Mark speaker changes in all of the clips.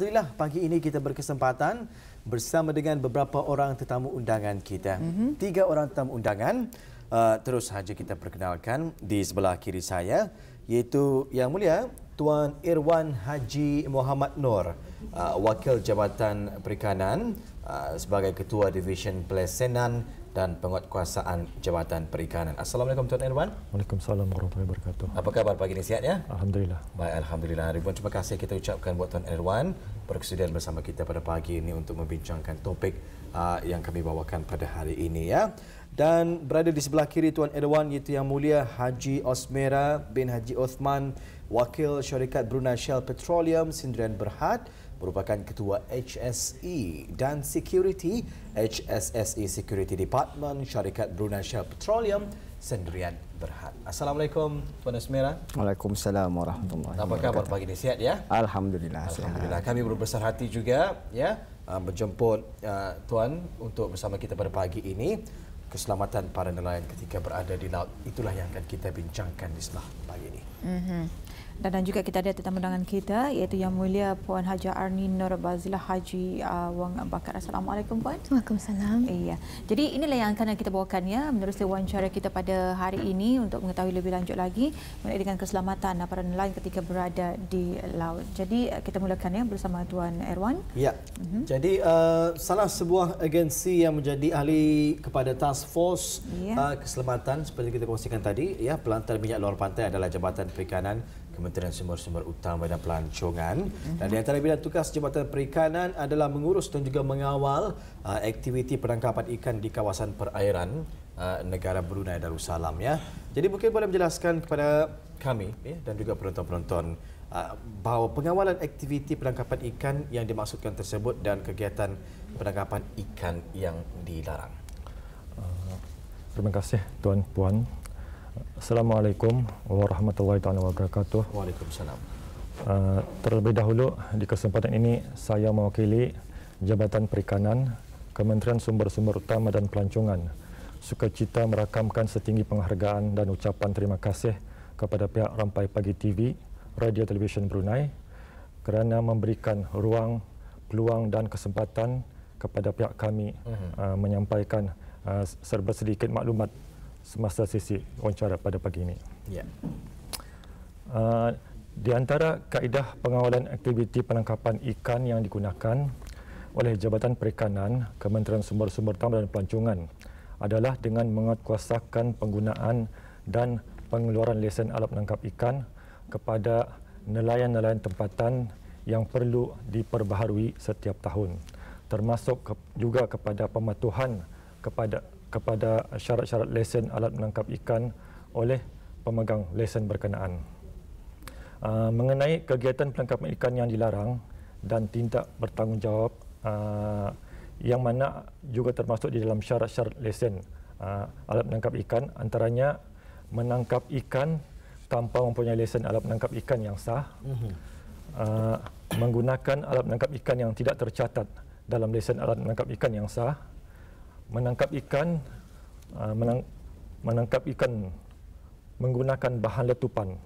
Speaker 1: Alhamdulillah pagi ini kita berkesempatan bersama dengan beberapa orang tetamu undangan kita. Mm-hmm. Tiga orang tetamu undangan uh, terus saja kita perkenalkan di sebelah kiri saya iaitu Yang Mulia Tuan Irwan Haji Muhammad Nur, uh, Wakil Jabatan Perikanan uh, sebagai Ketua Division Pelesenan dan Penguatkuasaan Jabatan Perikanan. Assalamualaikum Tuan Irwan.
Speaker 2: Waalaikumsalam warahmatullahi wabarakatuh.
Speaker 1: Apa khabar pagi ini sihat ya? Alhamdulillah. Baik, alhamdulillah. Ribuan terima kasih kita ucapkan buat Tuan Irwan berkesudian bersama kita pada pagi ini untuk membincangkan topik uh, yang kami bawakan pada hari ini ya. Dan berada di sebelah kiri Tuan Irwan iaitu Yang Mulia Haji Osmera bin Haji Osman, Wakil Syarikat Brunei Shell Petroleum Sindrian Berhad merupakan ketua HSE dan Security HSSE Security
Speaker 3: Department
Speaker 1: Syarikat Brunei Shell Petroleum Sendirian Berhad. Assalamualaikum Puan Esmera.
Speaker 3: Waalaikumsalam warahmatullahi wabarakatuh. Apa khabar
Speaker 1: pagi ini? Sihat ya?
Speaker 3: Alhamdulillah. Alhamdulillah. Sihat. Kami
Speaker 1: berbesar hati juga ya menjemput ah, ah, tuan untuk bersama kita pada pagi ini keselamatan para nelayan ketika berada di laut itulah yang akan kita bincangkan di sebelah
Speaker 4: pagi ini.
Speaker 5: Mm-hmm dan, dan juga kita ada tetamu dengan kita iaitu Yang Mulia Puan Haji Arni Nur Bazila Haji uh, Wang Bakar. Assalamualaikum Puan.
Speaker 4: Waalaikumsalam. Iya.
Speaker 5: Jadi inilah yang akan kita bawakan ya menerusi wawancara kita pada hari ini untuk mengetahui lebih lanjut lagi mengenai dengan keselamatan para nelayan ketika berada di laut. Jadi kita mulakan ya bersama Tuan Erwan.
Speaker 1: Ya. Uh-huh. Jadi uh, salah sebuah agensi yang menjadi ahli kepada task force ya. uh, keselamatan seperti kita kongsikan tadi ya pelantar minyak luar pantai adalah Jabatan Perikanan Kementerian Sumber-Sumber Utama dan Pelancongan. Dan di antara bidang tugas Jabatan Perikanan adalah mengurus dan juga mengawal uh, aktiviti penangkapan ikan di kawasan perairan uh, negara Brunei Darussalam. Ya. Jadi mungkin boleh menjelaskan kepada kami ya, dan juga penonton-penonton uh, bahawa pengawalan aktiviti penangkapan ikan yang dimaksudkan tersebut dan kegiatan penangkapan ikan yang dilarang.
Speaker 2: Uh, terima kasih Tuan Puan Assalamualaikum warahmatullahi taala wabarakatuh. Waalaikumsalam. Uh, terlebih dahulu di kesempatan ini saya mewakili Jabatan Perikanan Kementerian Sumber-Sumber Utama dan Pelancongan sukacita merakamkan setinggi penghargaan dan ucapan terima kasih kepada pihak Rampai Pagi TV Radio Television Brunei kerana memberikan ruang, peluang dan kesempatan kepada pihak kami mhm. uh, menyampaikan uh, serba sedikit maklumat semasa sesi wawancara pada pagi ini. Ya. Uh, di antara kaedah pengawalan aktiviti penangkapan ikan yang digunakan oleh Jabatan Perikanan Kementerian Sumber-Sumber Tambah dan Pelancongan adalah dengan menguatkuasakan penggunaan dan pengeluaran lesen alat penangkap ikan kepada nelayan-nelayan tempatan yang perlu diperbaharui setiap tahun termasuk ke, juga kepada pematuhan kepada kepada syarat-syarat lesen alat menangkap ikan oleh pemegang lesen berkenaan. Uh, mengenai kegiatan penangkapan ikan yang dilarang dan tindak bertanggungjawab uh, yang mana juga termasuk di dalam syarat-syarat lesen uh, alat menangkap ikan antaranya menangkap ikan tanpa mempunyai lesen alat menangkap ikan yang sah uh, menggunakan alat menangkap ikan yang tidak tercatat dalam lesen alat menangkap ikan yang sah uh, menangkap ikan uh, menang, menangkap ikan menggunakan bahan letupan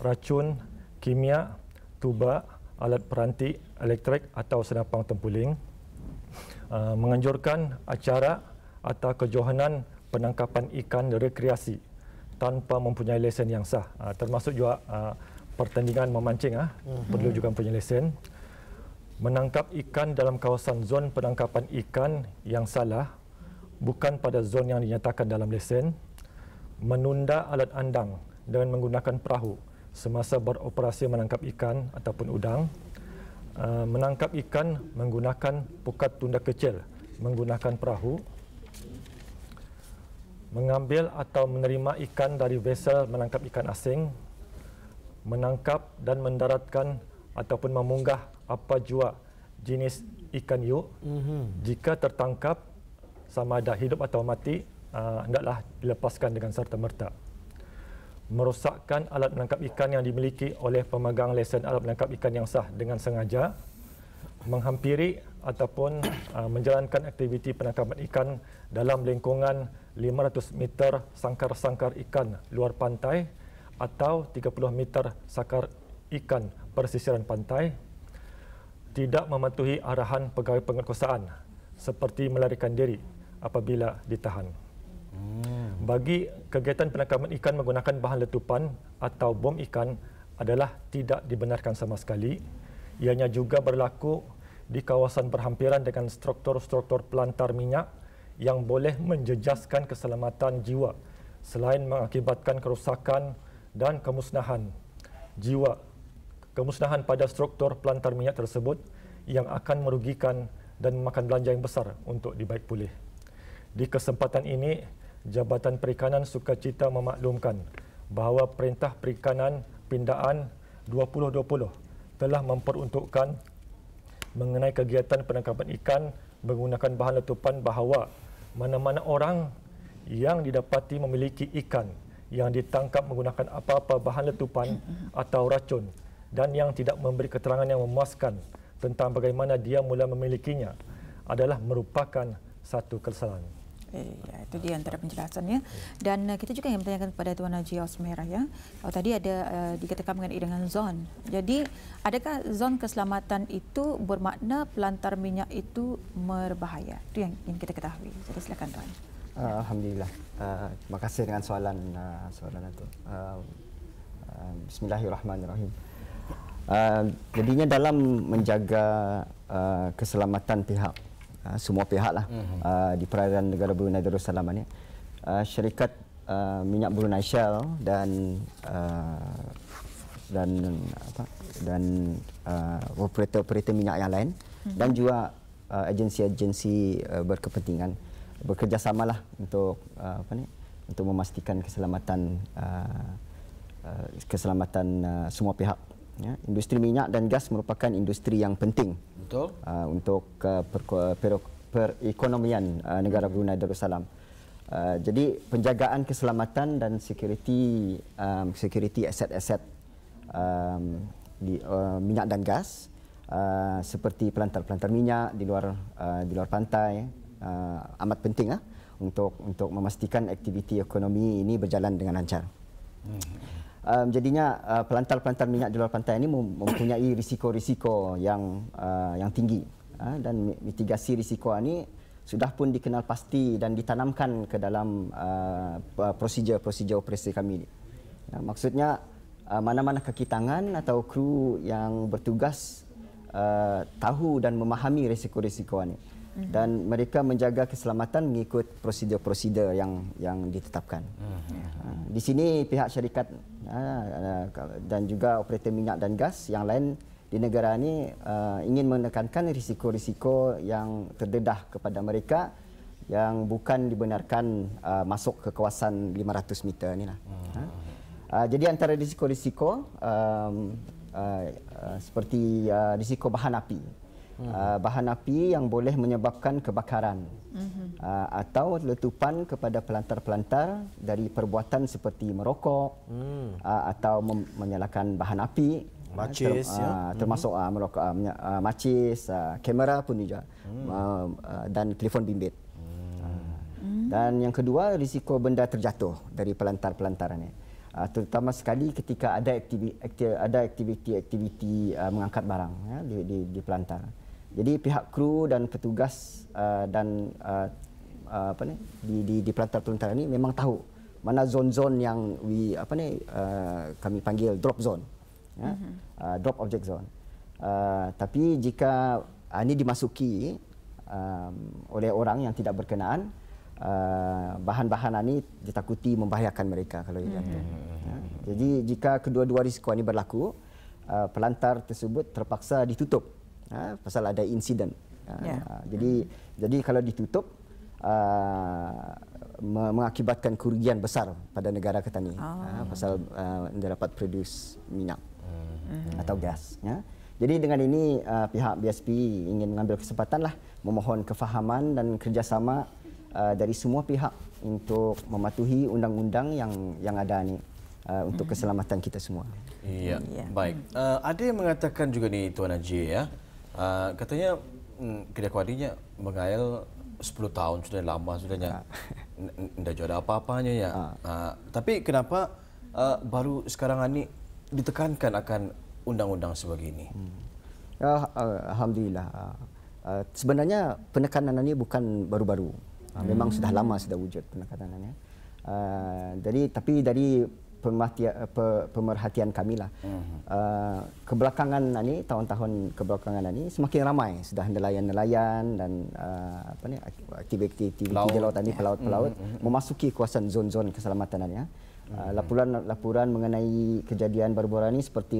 Speaker 2: racun kimia tuba alat peranti elektrik atau senapang tempuling uh, menganjurkan acara atau kejohanan penangkapan ikan rekreasi tanpa mempunyai lesen yang sah uh, termasuk juga pertandingan memancing ah mhm. perlu juga mempunyai lesen menangkap ikan dalam kawasan zon penangkapan ikan yang salah bukan pada zon yang dinyatakan dalam lesen, menunda alat andang dengan menggunakan perahu semasa beroperasi menangkap ikan ataupun udang, uh, menangkap ikan menggunakan pukat tunda kecil menggunakan perahu, mengambil atau menerima ikan dari vessel menangkap ikan asing, menangkap dan mendaratkan ataupun memunggah apa jua jenis ikan yuk mm-hmm. jika tertangkap sama ada hidup atau mati uh, hendaklah dilepaskan dengan serta merta merosakkan alat menangkap ikan yang dimiliki oleh pemegang lesen alat menangkap ikan yang sah dengan sengaja menghampiri ataupun uh, menjalankan aktiviti penangkapan ikan dalam lingkungan 500 meter sangkar-sangkar ikan luar pantai atau 30 meter sangkar ikan persisiran pantai tidak mematuhi arahan pegawai pengerkosaan seperti melarikan diri apabila ditahan. Hmm. Bagi kegiatan penangkapan ikan menggunakan bahan letupan atau bom ikan adalah tidak dibenarkan sama sekali. Ianya juga berlaku di kawasan berhampiran dengan struktur-struktur pelantar minyak yang boleh menjejaskan keselamatan jiwa selain mengakibatkan kerusakan dan kemusnahan jiwa kemusnahan pada struktur pelantar minyak tersebut yang akan merugikan dan memakan belanja yang besar untuk dibaik pulih. Di kesempatan ini, Jabatan Perikanan Sukacita memaklumkan bahawa Perintah Perikanan Pindaan 2020 telah memperuntukkan mengenai kegiatan penangkapan ikan menggunakan bahan letupan bahawa mana-mana orang yang didapati memiliki ikan yang ditangkap menggunakan apa-apa bahan letupan atau racun dan yang tidak memberi keterangan yang memuaskan tentang bagaimana dia mula memilikinya adalah merupakan satu kesalahan.
Speaker 5: Eh, ya, itu dia antara penjelasannya. Dan eh, kita juga ingin bertanya kepada Tuan Haji Osmerah ya. Oh, tadi ada uh, dikatakan mengenai dengan zon. Jadi, adakah zon keselamatan itu bermakna pelantar minyak itu berbahaya? Itu yang ingin kita ketahui. Jadi silakan Tuan.
Speaker 3: Ah, Alhamdulillah. Uh, terima kasih dengan soalan uh, soalan itu. Uh, Bismillahirrahmanirrahim. Uh, jadinya dalam menjaga uh, keselamatan pihak Ah, semua pihak lah uh, di perairan negara Brunei Darussalam ini. Uh, ah, syarikat uh, minyak Brunei Shell dan uh, dan apa dan uh, operator-operator minyak yang lain mhm. dan juga agensi-agensi uh, berkepentingan lah untuk uh, apa ni untuk memastikan keselamatan uh, uh, keselamatan uh, semua pihak. Ya, industri minyak dan gas merupakan industri yang penting Betul. Uh, untuk uh, perekonomian per, uh, negara hmm. Brunei Darussalam. Uh, jadi penjagaan keselamatan dan security um, security aset-aset um, di uh, minyak dan gas uh, seperti pelantar-pelantar minyak di luar uh, di luar pantai uh, amat penting uh, untuk untuk memastikan aktiviti ekonomi ini berjalan dengan lancar. Hmm um, jadinya uh, pelantar-pelantar uh, minyak di luar pantai ini mempunyai risiko-risiko yang uh, yang tinggi uh, dan mitigasi risiko ini sudah pun dikenal pasti dan ditanamkan ke dalam uh, prosedur-prosedur operasi kami. Ini. Ya, maksudnya uh, mana-mana kaki tangan atau kru yang bertugas uh, tahu dan memahami risiko-risiko ini mhm. dan mereka menjaga keselamatan mengikut prosedur-prosedur yang yang ditetapkan. Mhm. Uh, di sini pihak syarikat Ah, ah, ah, dan juga operator minyak dan gas yang lain di negara ini ingin menekankan risiko-risiko yang terdedah kepada mereka yang bukan dibenarkan masuk ke kawasan 500 meter ini. Lah. Jadi antara risiko-risiko seperti risiko bahan api uh, bahan api yang boleh menyebabkan kebakaran uh, atau letupan kepada pelantar-pelantar dari perbuatan seperti merokok uh, atau menyalakan bahan api macis ya uh, termasuk uh, merokok uh, macis uh, kamera pun juga uh, uh, dan telefon bimbit dan yang kedua risiko benda terjatuh dari pelantar-pelantar ini. Uh, terutama sekali ketika ada aktiviti aktiviti, aktiviti uh, mengangkat barang ya, di, di, di pelantar. Jadi pihak kru dan petugas uh, dan uh, uh apa ni di di di pelantar pelantar ini memang tahu mana zon-zon yang we apa ni uh, kami panggil drop zone. Ya. Uh-huh. Uh, drop object zone. Uh, tapi jika uh, ini dimasuki um, oleh orang yang tidak berkenaan uh, bahan-bahan ini ditakuti membahayakan mereka kalau hmm. Ya. Jadi jika kedua-dua risiko ini berlaku, uh, pelantar tersebut terpaksa ditutup ha, pasal ada insiden. Ha, yeah. ha, jadi hmm jadi kalau ditutup uh, mengakibatkan kerugian besar pada negara kita ni. Ha, oh. Ha, pasal uh, dia dapat produce minyak hmm atau gas ya. Jadi dengan ini uh, pihak BSP ingin mengambil kesempatan lah memohon kefahaman dan kerjasama uh, dari semua pihak untuk mematuhi undang-undang yang yang ada ni uh, untuk mhm. keselamatan kita semua.
Speaker 1: Iya, yeah. yeah. baik. Uh, ada yang mengatakan juga ni Tuan Najib ya, uh, katanya mm, kerja kuadinya mengail 10 tahun sudah lama sudahnya tidak ah. jual apa-apanya ya ha. uh, tapi kenapa uh, baru sekarang ini ditekankan akan undang-undang sebegini hmm.
Speaker 3: uh, alhamdulillah uh, sebenarnya penekanan ini bukan baru-baru hmm. memang sudah lama sudah wujud penekanannya uh, Dari tapi dari Eh, pemerhatian, kami lah. Uh, mhm. eh, kebelakangan ni, tahun-tahun kebelakangan ni semakin ramai sudah nelayan-nelayan dan uh, apa ni aktiviti di laut tadi pelaut-pelaut mhm, mhm, memasuki kawasan zon-zon keselamatan ni. Ya. Laporan-laporan mengenai kejadian baru-baru ini seperti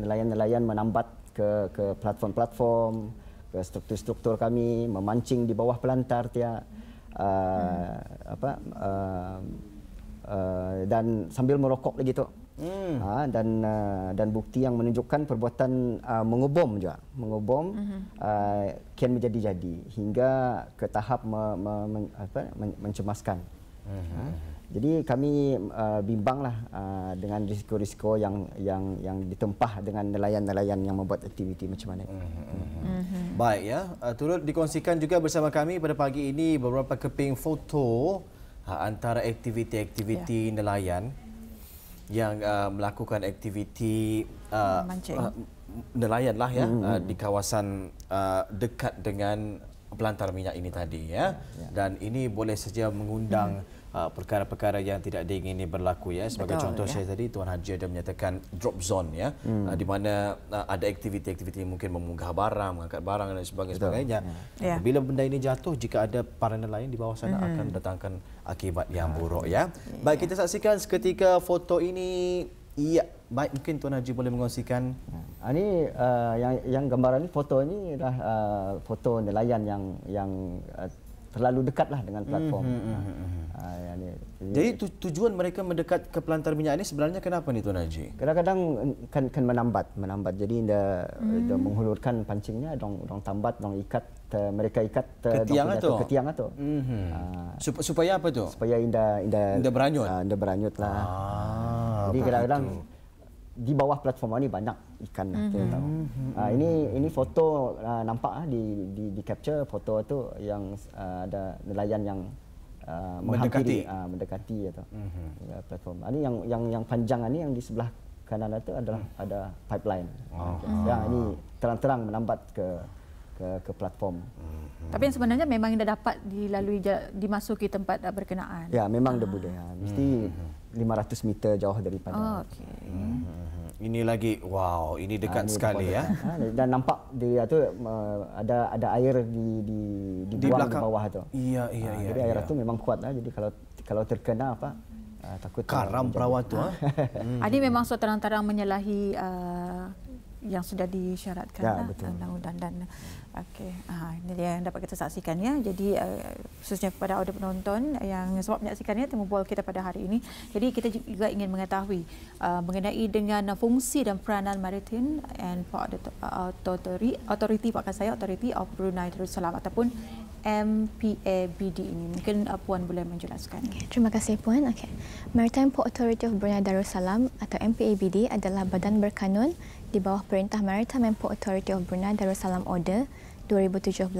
Speaker 3: nelayan-nelayan uh, menambat ke ke platform-platform, ke struktur-struktur kami, memancing di bawah pelantar tiap uh, hmm. apa uh, uh, dan sambil merokok lagi tu. Hmm. Ha, dan uh, dan bukti yang menunjukkan perbuatan uh, mengebom juga, mengubom uh-huh. uh, kian menjadi-jadi hingga ke tahap me- me- men- apa, men- mencemaskan. Uh-huh. Ha? Jadi kami uh, bimbanglah uh, dengan risiko-risiko yang yang yang ditempah dengan nelayan-nelayan yang membuat aktiviti macam mana. Mm-hmm. Mm-hmm. Baik
Speaker 1: ya, uh, turut dikongsikan juga bersama kami pada pagi ini beberapa keping foto Ha, antara aktiviti-aktiviti ya. nelayan yang uh, melakukan aktiviti uh, uh, nelayan lah ya hmm. hmm uh, hmm. di kawasan uh, dekat dengan pelantar minyak ini tadi ya, ya, ya. dan ini boleh saja mengundang hmm uh, perkara-perkara yang tidak diingini berlaku ya sebagai Betul, contoh ya. saya tadi tuan haji ada menyatakan drop zone ya hmm. uh, di mana uh, ada aktiviti-aktiviti mungkin memunggah barang mengangkat barang dan sebagainya, sebagainya. Ya. bila ya. benda ini jatuh jika ada paranormal lain di bawah sana hmm. akan mendatangkan akibat yang ah. buruk ya. ya baik kita saksikan seketika foto ini
Speaker 3: Iya, baik mungkin Tuan Haji boleh mengongsikan. Ya. Ah, ini uh, yang yang gambaran ini foto ini adalah uh, foto nelayan yang yang uh, terlalu dekatlah dengan hmm, platform. Mm-hmm. Ha, hmm, ah. hmm, ah, ya, ni. Jadi tujuan mereka mendekat ke pelantar minyak ini sebenarnya kenapa ni Tuan Haji? Kadang-kadang kan kan menambat, menambat. Jadi dia dia menghulurkan pancingnya, dong dong tambat, dong ikat Te, eh, mereka ikat te, eh, ketiang atau ketiang atau mm-hmm. uh, supaya apa tu supaya indah indah indah beranyut uh, indah beranyut lah ah, jadi kadang-kadang di bawah platform ini banyak ikan lah mm-hmm. tahu. Mm-hmm. Uh, ini ini foto uh, nampak uh, di, di di capture foto itu yang uh, ada nelayan yang uh, mendekati uh, mendekati atau mm-hmm. uh, platform. Ini yang yang yang panjang ini yang di sebelah kanan itu adalah mm. ada pipeline. Oh. Yang ini terang-terang menambat ke ke ke platform. Mm-hmm. Tapi
Speaker 5: yang sebenarnya memang tidak dapat dilalui dimasuki tempat berkenaan.
Speaker 3: Ya, memang ah. debu Mesti mm-hmm. 500 meter jauh daripada. Oh,
Speaker 5: okay. hmm.
Speaker 3: Ini lagi
Speaker 1: wow, ini ah, dekat ha, ini sekali ya. Ha,
Speaker 3: dan nampak dia ah, tu ada ada air di di di, di belakang di bawah tu. Iya, iya, ha, iya. Jadi iya. air itu memang kuat lah. Jadi kalau kalau terkena apa Uh, takut karam perawat tu ah. Ha? Hmm. Adi
Speaker 5: memang so terang-terang menyalahi uh, yang sudah disyaratkan ya, lah, betul. Uh, undang-undang dan hmm. okey ha ini dia yang dapat kita saksikan ya jadi uh, khususnya kepada audio penonton yang sebab menyaksikannya temu bual kita pada hari ini jadi kita juga ingin mengetahui uh, mengenai dengan fungsi dan peranan maritime and port eh, authority authority pakai saya authority of Brunei Darussalam ataupun MPABD ini mungkin uh, puan boleh menjelaskan.
Speaker 4: Okay, terima kasih puan. Okey, Maritime Port Authority of Brunei Darussalam atau MPABD adalah badan berkanun di bawah Perintah Maritime and Port Authority of Brunei Darussalam Order 2017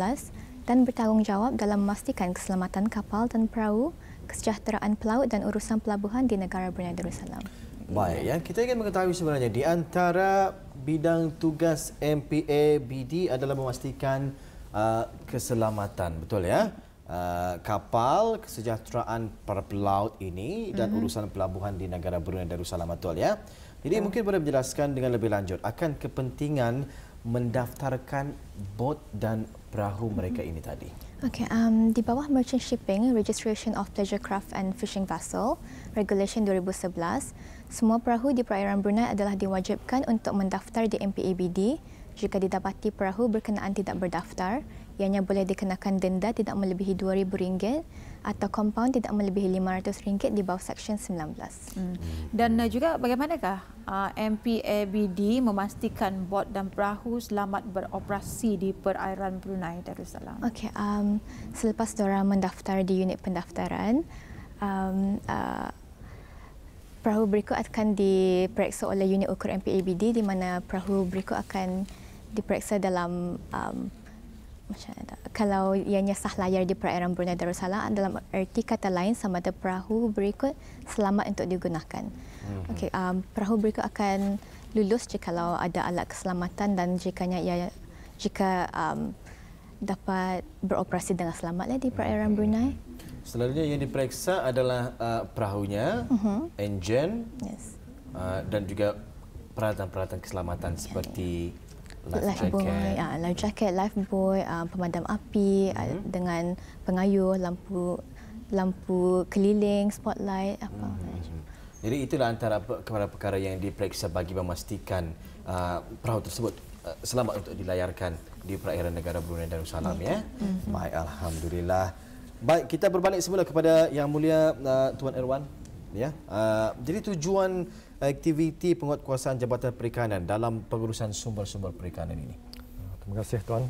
Speaker 4: dan bertanggungjawab dalam memastikan keselamatan kapal dan perahu, kesejahteraan pelaut dan urusan pelabuhan di negara Brunei Darussalam.
Speaker 1: Baik, yang kita ingin mengetahui sebenarnya di antara bidang tugas MPA BD adalah memastikan uh, keselamatan, betul ya? Uh, kapal kesejahteraan para pelaut ini dan mm-hmm. urusan pelabuhan di negara Brunei Darussalam betul ya. Jadi ya. mungkin boleh menjelaskan dengan lebih lanjut akan kepentingan mendaftarkan bot dan perahu mereka hmm. ini tadi.
Speaker 4: Okay, um, di bawah Merchant Shipping Registration of Pleasure Craft and Fishing Vessel Regulation 2011, semua perahu di perairan Brunei adalah diwajibkan untuk mendaftar di MPABD jika didapati perahu berkenaan tidak berdaftar ianya boleh dikenakan denda tidak melebihi rm ringgit atau compound tidak melebihi RM500 di bawah Seksyen 19. Hmm. Dan eh, juga bagaimanakah
Speaker 5: eh, MPABD memastikan bot dan perahu selamat beroperasi
Speaker 4: di perairan Brunei Darussalam? Okey, um, selepas mereka mendaftar di unit pendaftaran, um, uh, perahu berikut akan diperiksa oleh unit ukur MPABD di mana perahu berikut akan diperiksa dalam um, macam tak. kalau ia sah layar di perairan Brunei Darussalam dalam erti kata lain sama ada perahu berikut selamat untuk digunakan. hmm Okey, um, perahu berikut akan lulus jika ada alat keselamatan dan jikanya ia jika um, dapat beroperasi dengan selamatlah di perairan Brunei.
Speaker 1: Selalunya yang diperiksa adalah uh, perahunya, mm-hmm. enjin yes. uh, dan juga peralatan-peralatan keselamatan ya, seperti ya life boy uh,
Speaker 4: life jacket life boy uh, pemadam api mm-hmm. uh, dengan pengayuh lampu lampu keliling spotlight
Speaker 1: apa mm-hmm. jadi itulah antara kepada perkara yang diperiksa bagi memastikan uh, perahu tersebut selamat untuk dilayarkan di perairan negara Brunei Darussalam ya. Hmm, Baik, mm-hmm. alhamdulillah. Baik, kita berbalik semula kepada Yang Mulia uh, Tuan Erwan ya. Uh, jadi tujuan aktiviti penguatkuasaan Jabatan Perikanan dalam pengurusan sumber-sumber perikanan ini. Ah, terima kasih tuan.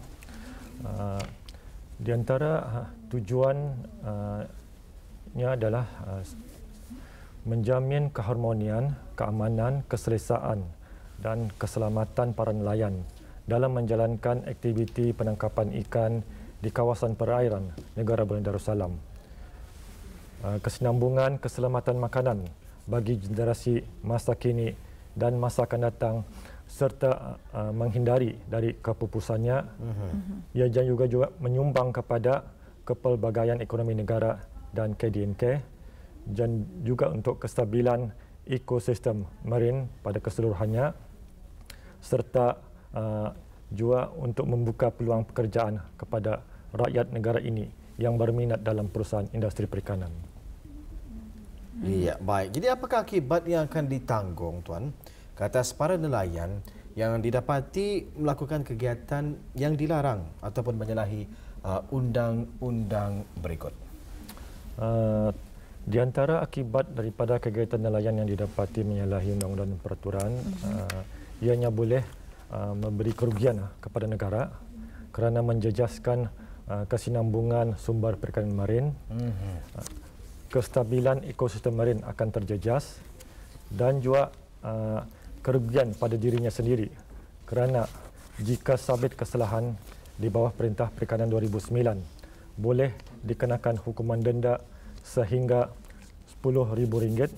Speaker 1: Uh, di antara uh, tujuannya
Speaker 2: uh, adalah uh, menjamin keharmonian, keamanan, keselesaan dan keselamatan para nelayan dalam menjalankan aktiviti penangkapan ikan di kawasan perairan Negara Bandar Darussalam. Ah, kesinambungan keselamatan makanan bagi generasi masa kini dan masa akan datang serta uh, menghindari dari kepupusannya uh-huh. ia juga juga menyumbang kepada kepelbagaian ekonomi negara dan KDNK dan juga untuk kestabilan ekosistem marin pada keseluruhannya serta uh, juga untuk membuka peluang pekerjaan kepada rakyat negara ini yang berminat dalam perusahaan industri
Speaker 1: perikanan. Hmm. Ya, baik. Jadi apakah akibat yang akan ditanggung tuan ke atas para nelayan yang didapati melakukan kegiatan yang dilarang ataupun menyalahi uh, undang-undang berikut?
Speaker 2: Uh, di antara akibat daripada kegiatan nelayan yang didapati menyalahi undang-undang dan peraturan mhm. uh, ianya boleh uh, memberi kerugian uh, kepada negara kerana menjejaskan uh, kesinambungan sumber perikanan marin. Mhm. Uh, kestabilan ekosistem marin akan terjejas dan juga uh, kerugian pada dirinya sendiri kerana jika sabit kesalahan di bawah Perintah Perikanan 2009 boleh dikenakan hukuman denda sehingga RM10,000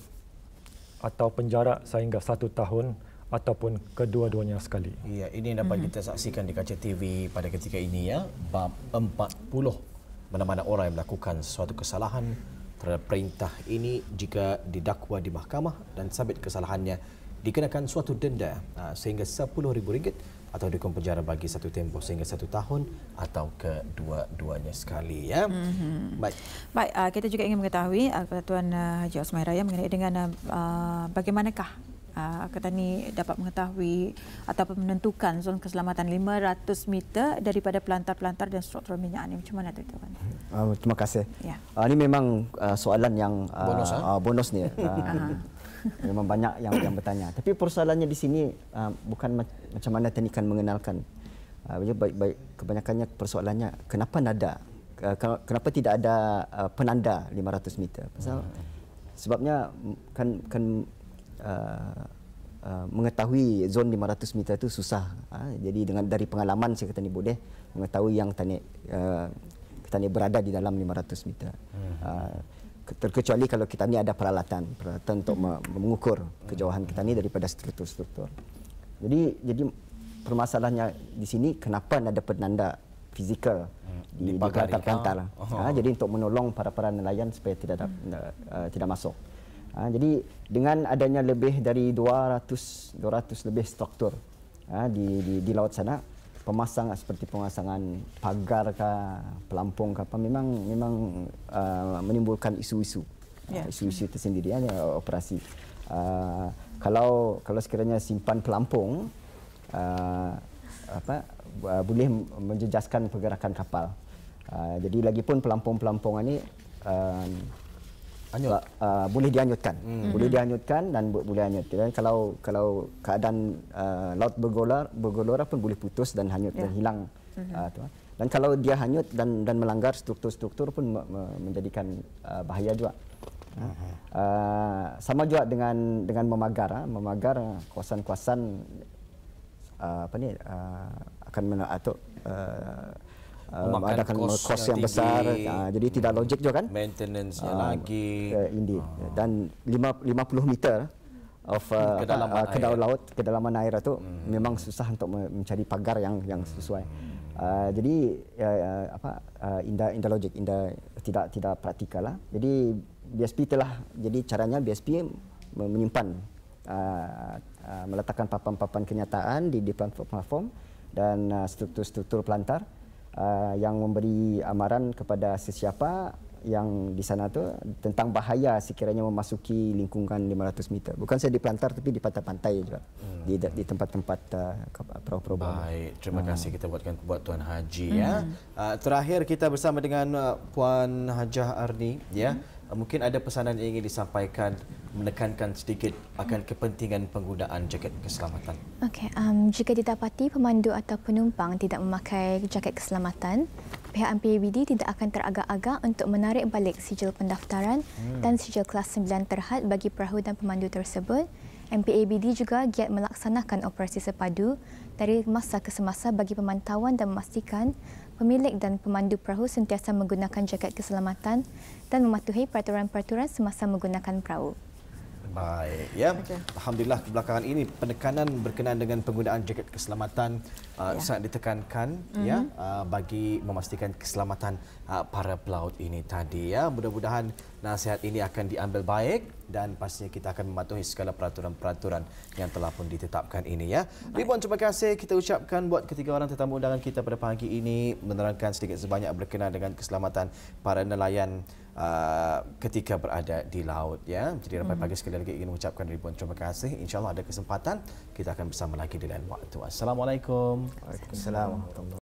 Speaker 2: atau penjara sehingga satu tahun ataupun kedua-duanya sekali.
Speaker 1: Ya, ini dapat hmm kita saksikan di kaca TV pada ketika ini ya, bab 40 mana-mana orang yang melakukan sesuatu kesalahan terhadap perintah ini jika didakwa di mahkamah dan sabit kesalahannya dikenakan suatu denda uh, sehingga rm ringgit atau dikom penjara bagi satu tempoh sehingga satu tahun atau kedua-duanya sekali ya. Mm-hmm. Baik.
Speaker 5: Baik, uh, kita juga ingin mengetahui uh, Tuan uh, Haji Osmaira mengenai dengan uh, uh bagaimanakah Ah, Kata ni dapat mengetahui atau menentukan zon keselamatan 500 meter daripada pelantar-pelantar dan struktur minyak ini. Macam mana Tuan?
Speaker 3: Uh, ah, terima kasih. Yeah. Ya. Uh, ini memang uh, soalan yang uh, bonus, uh, bonus ni. Uh, memang banyak yang, yang bertanya. Tapi persoalannya di sini uh, bukan ma- macam mana teknikan mengenalkan. Uh, ya, baik-baik kebanyakannya persoalannya kenapa nada kenapa tidak ada penanda 500 meter hmm. sebabnya kan kan Uh, uh, mengetahui zon 500 meter itu susah. Uh, jadi dengan dari pengalaman saya kata ni boleh mengetahui yang tani uh, kita ni berada di dalam 500 meter. Hmm. Uh, terkecuali kalau kita ni ada peralatan, peralatan untuk mengukur kejauhan kita ni daripada struktur-struktur. Jadi jadi permasalahannya di sini kenapa ada penanda fizikal di, hmm, di pantai? kantar. Ha, oh. Ha, jadi untuk menolong para-para nelayan supaya tidak hmm. uh, tidak masuk. Hmm. Ha, jadi dengan adanya lebih dari 200 200 lebih struktur ha, di, di di laut sana pemasangan seperti pemasangan pagar ke pelampung ke apa memang memang uh, menimbulkan isu-isu ha, yeah. isu-isu tersendiri ya, operasi uh, kalau kalau sekiranya simpan pelampung uh, apa uh, boleh menjejaskan pergerakan kapal uh, jadi lagipun pelampung-pelampung ini uh, anyut. Uh, boleh dianyutkan. Hmm. Boleh hmm. dianyutkan dan bo- boleh anyutkan. Kalau kalau keadaan uh, laut bergolar bergolora pun boleh putus dan hanyut ya. dan hilang. Uh, tu, uh. Dan kalau dia hanyut dan dan melanggar struktur-struktur pun me- me- menjadikan uh, bahaya juga. Uh, sama juga dengan dengan memagar uh, memagar kawasan-kawasan uh, apa ni uh, akan men- atau uh, um, uh, ada kos, kos yang, yang besar tinggi, uh, jadi tidak logik
Speaker 1: juga kan maintenance nya uh,
Speaker 3: lagi uh, ini uh. Ah. dan 5 50 meter of uh, hmm, kedalaman, uh, uh, kedalaman laut kedalaman air itu hmm. memang susah untuk mencari pagar yang yang sesuai hmm. uh, jadi uh, uh apa uh, indah indah logik indah tidak tidak praktikal lah jadi BSP telah jadi caranya BSP menyimpan uh, uh, meletakkan papan-papan kenyataan di di platform dan uh, struktur-struktur pelantar uh, yang memberi amaran kepada sesiapa yang di sana tu tentang bahaya sekiranya memasuki lingkungan 500 meter. Bukan saya di pelantar tapi di pantai-pantai juga. Hmm. Di tempat-tempat uh, ah, pro-pro. Baik, terima hmm. kasih kita buatkan buat Tuan Haji hmm. ya.
Speaker 1: Uh, terakhir kita bersama dengan uh, Puan Hajah Arni ya. Uh, mungkin ada pesanan yang ingin disampaikan menekankan sedikit akan kepentingan penggunaan jaket keselamatan.
Speaker 4: Okey, um, jika didapati pemandu atau penumpang tidak memakai jaket keselamatan, pihak MPABD tidak akan teragak-agak untuk menarik balik sijil pendaftaran hmm. dan sijil kelas 9 terhad bagi perahu dan pemandu tersebut. MPABD juga giat melaksanakan operasi sepadu dari masa ke semasa bagi pemantauan dan memastikan pemilik dan pemandu perahu sentiasa menggunakan jaket keselamatan dan mematuhi peraturan-peraturan semasa menggunakan perahu.
Speaker 1: Baik, ya. Okay. Alhamdulillah kebelakangan ini penekanan berkenaan dengan penggunaan jaket keselamatan uh, yeah. sangat ditekankan mm-hmm. ya uh, bagi memastikan keselamatan uh, para pelaut ini tadi ya. Mudah-mudahan nasihat ini akan diambil baik dan pastinya kita akan mematuhi segala peraturan-peraturan yang telah pun ditetapkan ini ya. Ribuan terima kasih kita ucapkan buat ketiga orang tetamu undangan kita pada pagi ini menerangkan sedikit sebanyak berkenaan dengan keselamatan para nelayan uh, ketika berada di laut ya. Jadi ramai hmm. pagi sekali lagi ingin ucapkan ribuan terima kasih. Insyaallah ada kesempatan kita akan bersama lagi di lain waktu. Assalamualaikum. Waalaikumsalam.